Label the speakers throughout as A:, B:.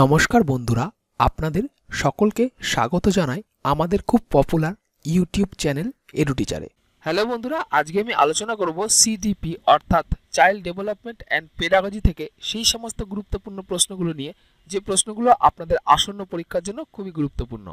A: নমস্কার বন্ধুরা আপনাদের সকলকে স্বাগত জানাই আমাদের খুব পপুলার ইউটিউব চ্যানেল এডুটিচারে হ্যালো বন্ধুরা আজকে আমি আলোচনা করব সিডিপি অর্থাৎ চাইল্ড ডেভেলপমেন্ট অ্যান্ড পেডাগজি থেকে সেই সমস্ত গুরুত্বপূর্ণ প্রশ্নগুলো নিয়ে যে প্রশ্নগুলো আপনাদের আসন্ন পরীক্ষার জন্য খুবই গুরুত্বপূর্ণ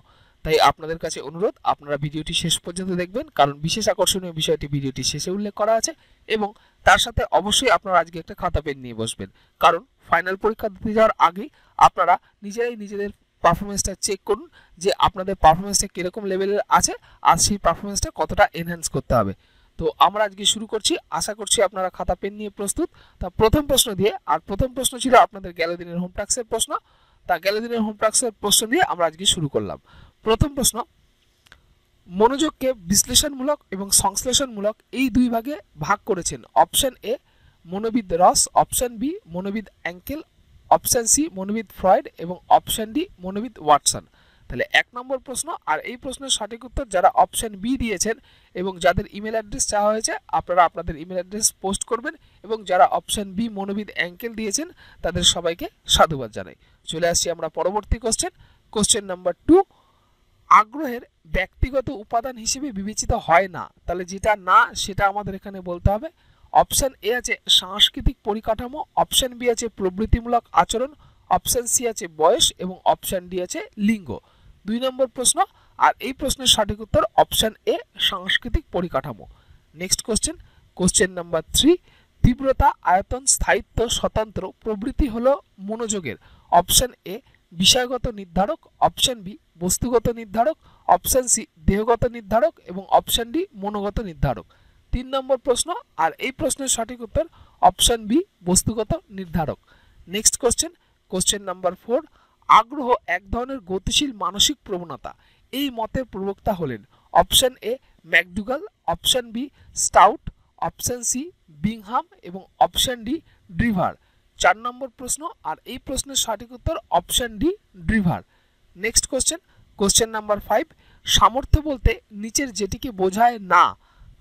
A: তাই আপনাদের কাছে অনুরোধ আপনারা ভিডিওটি শেষ পর্যন্ত দেখবেন কারণ বিশেষ আকর্ষণীয় বিষয়টি ভিডিওটি শেষে উল্লেখ করা আছে এবং তার সাথে অবশ্যই আপনারা আজকে একটা খাতা পেন নিয়ে বসবেন কারণ ফাইনাল পরীক্ষা দিতে যাওয়ার আগেই আপনারা নিজেরাই নিজেদের পারফরমেন্সটা চেক করুন যে আপনাদের পারফরমেন্সটা কীরকম লেভেলের আছে আর সেই পারফরমেন্সটা কতটা এনহ্যান্স করতে হবে তো আমরা আজকে শুরু করছি আশা করছি আপনারা খাতা পেন নিয়ে প্রস্তুত তা প্রথম প্রশ্ন দিয়ে আর প্রথম প্রশ্ন ছিল আপনাদের গেল দিনের হোম প্রশ্ন তা গেল দিনের হোম প্রশ্ন দিয়ে আমরা আজকে শুরু করলাম প্রথম প্রশ্ন মনোযোগকে বিশ্লেষণমূলক এবং সংশ্লেষণমূলক এই দুই ভাগে ভাগ করেছেন অপশান এ মনোবিদ রস অপশন বি মনোবিদ অ্যাঙ্কেল অপশন সি মনোবিদ ফ্রয়েড এবং অপশন ডি মনোবিদ ওয়াটসন তাহলে এক নম্বর প্রশ্ন আর এই প্রশ্নের সঠিক উত্তর যারা অপশন বি দিয়েছেন এবং যাদের ইমেল অ্যাড্রেস চাওয়া হয়েছে আপনারা আপনাদের ইমেল অ্যাড্রেস পোস্ট করবেন এবং যারা অপশন বি মনোবিদ অ্যাঙ্কেল দিয়েছেন তাদের সবাইকে সাধুবাদ জানাই চলে আসছি আমরা পরবর্তী কোশ্চেন কোশ্চেন নাম্বার টু আগ্রহের ব্যক্তিগত উপাদান হিসেবে বিবেচিত হয় না তাহলে যেটা না সেটা আমাদের এখানে বলতে হবে অপশান এ আছে সাংস্কৃতিক পরিকাঠামো অপশান বি আছে প্রবৃত্তিমূলক আচরণ অপশান সি আছে বয়স এবং অপশান ডি আছে লিঙ্গ দুই নম্বর প্রশ্ন আর এই প্রশ্নের সঠিক উত্তর অপশান এ সাংস্কৃতিক পরিকাঠামো next question question number three তীব্রতা আয়তন স্থায়িত্ব স্বতন্ত্র প্রবৃতি হল মনোযোগের অপশান এ বিষয়গত নির্ধারক অপশান বি বস্তুগত নির্ধারক অপশান সি দেহগত নির্ধারক এবং অপশান ডি মনোগত নির্ধারক তিন নম্বর প্রশ্ন আর এই প্রশ্নের সঠিক উত্তর অপশান বি বস্তুগত নির্ধারক next question question number four আগ্রহ এক ধরনের গতিশীল মানসিক প্রবণতা এই মতের প্রবক্তা হলেন option A McDougall option B Stout option C Bingham এবং অপশান ডি ড্রিভার চার নম্বর প্রশ্ন আর এই প্রশ্নের সঠিক উত্তর option D Drever next question question number five সামর্থ্য বলতে নিচের যেটিকে বোঝায় না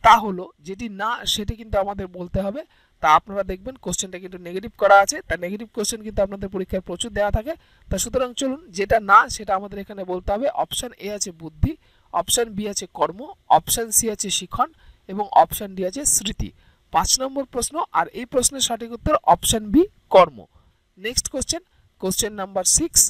A: তা হলো যেটি না সেটি কিন্তু আমাদের বলতে হবে তা আপনারা দেখবেন কোশ্চেনটা কিন্তু নেগেটিভ করা আছে তা নেগেটিভ কোশ্চেন কিন্তু আপনাদের পরীক্ষায় প্রচুর দেওয়া থাকে তা সুতরাং চলুন যেটা না সেটা আমাদের এখানে বলতে হবে অপশান এ আছে বুদ্ধি অপশান বি আছে কর্ম অপশান সি আছে শিখন এবং অপশান ডি আছে স্মৃতি পাঁচ নম্বর প্রশ্ন আর এই প্রশ্নের সঠিক উত্তর অপশান বি কর্ম next question question number six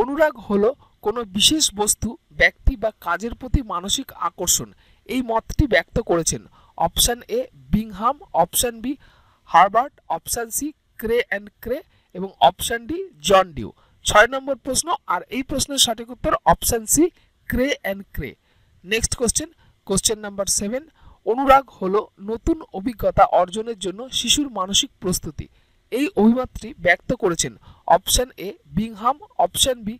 A: অনুরাগ হলো কোনো বিশেষ বস্তু ব্যক্তি বা কাজের প্রতি মানসিক আকর্ষণ এই মতটি ব্যক্ত করেছেন option A Bingham option B Herbert option C Crow and Crow এবং অপশান ডি জন ডিউ ছয় নম্বর প্রশ্ন আর এই প্রশ্নের সঠিক উত্তর option C Crow and Crow next question question number seven অনুরাগ হলো নতুন অভিজ্ঞতা অর্জনের জন্য শিশুর মানসিক প্রস্তুতি এই অভিমতটি ব্যক্ত করেছেন option A Bingham option B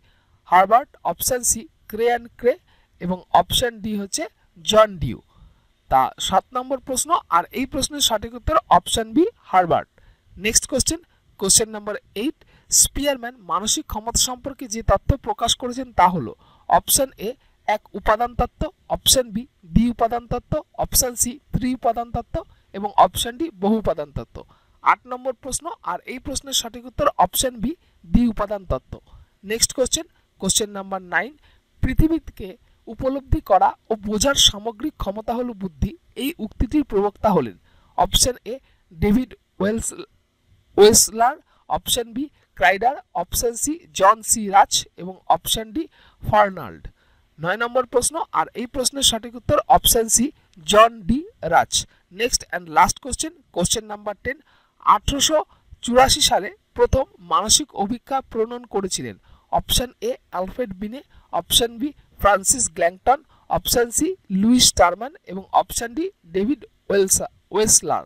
A: Herbert option C Crow Crow এবং অপশান ডি হচ্ছে জন ডিউ তা সাত নম্বর প্রশ্ন আর এই প্রশ্নের সঠিক উত্তর option B Herbert next question question number eight Spearman মানসিক ক্ষমতা সম্পর্কে যে তথ্য প্রকাশ করেছেন তা হলো অপশান এ এক উপাদান তত্ত্ব অপশান বি দ্বি উপাদান তত্ত্ব অপশান সি ত্রি উপাদান তত্ত্ব এবং অপশান ডি বহু উপাদান তত্ত্ব আট নম্বর প্রশ্ন আর এই প্রশ্নের সঠিক উত্তর অপশান বি দ্বি উপাদান তত্ত্ব next question question number nine পৃথিবীকে উপলব্ধি করা ও বোঝার সামগ্রিক ক্ষমতা হল বুদ্ধি এই উক্তিটির প্রবক্তা হলেন option A David Wells Wechsler option B Crider option C John C Raj এবং অপশান ডি ফার্নাল্ড নয় নম্বর প্রশ্ন আর এই প্রশ্নের সঠিক উত্তর option C John D Raj next and last question question number ten আঠেরোশো চুরাশি সালে প্রথম মানসিক অভিজ্ঞা প্রণয়ন করেছিলেন option A Alfred Binet option B Francis Galton option C Lewis Terman এবং option D David Wells Wechsler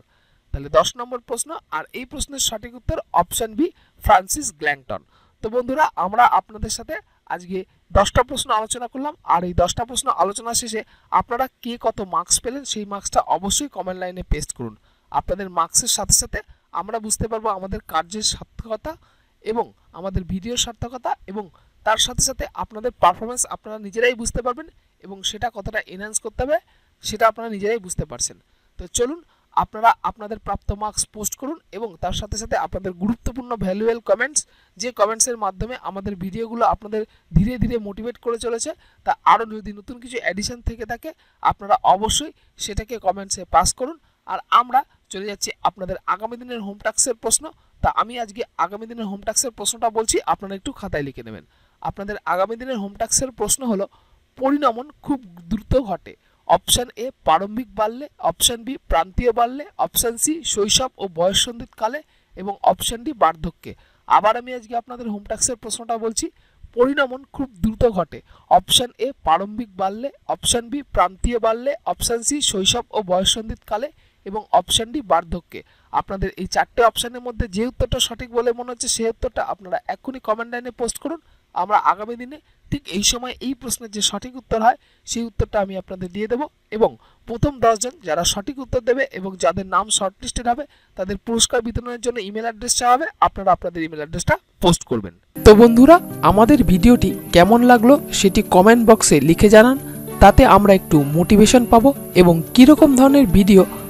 A: তাহলে দশ নম্বর প্রশ্ন আর এই প্রশ্নের সঠিক উত্তর অপশান বি ফ্রান্সিস গ্ল্যাংটন তো বন্ধুরা আমরা আপনাদের সাথে আজকে দশটা প্রশ্ন আলোচনা করলাম আর এই দশটা প্রশ্ন আলোচনা শেষে আপনারা কে কত মার্কস পেলেন সেই মার্কসটা অবশ্যই কমেন্ট লাইনে পেস্ট করুন আপনাদের মার্কসের সাথে সাথে আমরা বুঝতে পারবো আমাদের কার্যের সার্থকতা এবং আমাদের ভিডিওর সার্থকতা এবং তার সাথে সাথে আপনাদের পারফরমেন্স আপনারা নিজেরাই বুঝতে পারবেন এবং সেটা কতটা এনহ্যান্স করতে হবে সেটা আপনারা নিজেরাই বুঝতে পারছেন তো চলুন আপনারা আপনাদের প্রাপ্ত মার্কস পোস্ট করুন এবং তার সাথে সাথে আপনাদের গুরুত্বপূর্ণ ভ্যালুয়েল কমেন্টস যে কমেন্টসের মাধ্যমে আমাদের ভিডিওগুলো আপনাদের ধীরে ধীরে মোটিভেট করে চলেছে তা আরও যদি নতুন কিছু অ্যাডিশন থেকে থাকে আপনারা অবশ্যই সেটাকে কমেন্টসে পাস করুন আর আমরা চলে যাচ্ছি আপনাদের আগামী দিনের হোম প্রশ্ন তা আমি আজকে আগামী দিনের হোম প্রশ্নটা বলছি আপনারা একটু খাতায় লিখে নেবেন আপনাদের আগামী দিনের হোম প্রশ্ন হলো পরিণমন খুব দ্রুত ঘটে অপশান এ প্রারম্ভিক বাড়লে অপশান বি প্রান্তীয় বাড়লে অপশান সি শৈশব ও কালে এবং অপশান ডি বার্ধক্যে আবার আমি আজকে আপনাদের হোম প্রশ্নটা বলছি পরিণমন খুব দ্রুত ঘটে অপশান এ প্রারম্ভিক বাড়লে অপশান বি প্রান্তীয় বাড়লে অপশান সি শৈশব ও কালে এবং অপশানটি বার্ধক্যে আপনাদের এই চারটে অপশানের মধ্যে যে উত্তরটা সঠিক বলে মনে হচ্ছে সেই উত্তরটা আপনারা এখনই কমেন্ট লাইনে পোস্ট করুন আমরা আগামী দিনে ঠিক এই সময় এই প্রশ্নের যে সঠিক উত্তর হয় সেই উত্তরটা আমি আপনাদের দিয়ে দেব এবং প্রথম দশজন যারা সঠিক উত্তর দেবে এবং যাদের নাম শর্টলিস্টেড হবে তাদের পুরস্কার বিতরণের জন্য ইমেল অ্যাড্রেস চাওয়া হবে আপনারা আপনাদের ইমেল অ্যাড্রেসটা পোস্ট করবেন তো বন্ধুরা আমাদের ভিডিওটি কেমন লাগলো সেটি কমেন্ট বক্সে লিখে জানান তাতে আমরা একটু মোটিভেশন পাবো এবং কীরকম ধরনের ভিডিও